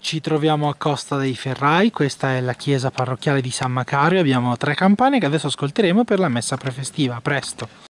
Ci troviamo a Costa dei Ferrai, questa è la chiesa parrocchiale di San Macario, abbiamo tre campane che adesso ascolteremo per la messa prefestiva, a presto!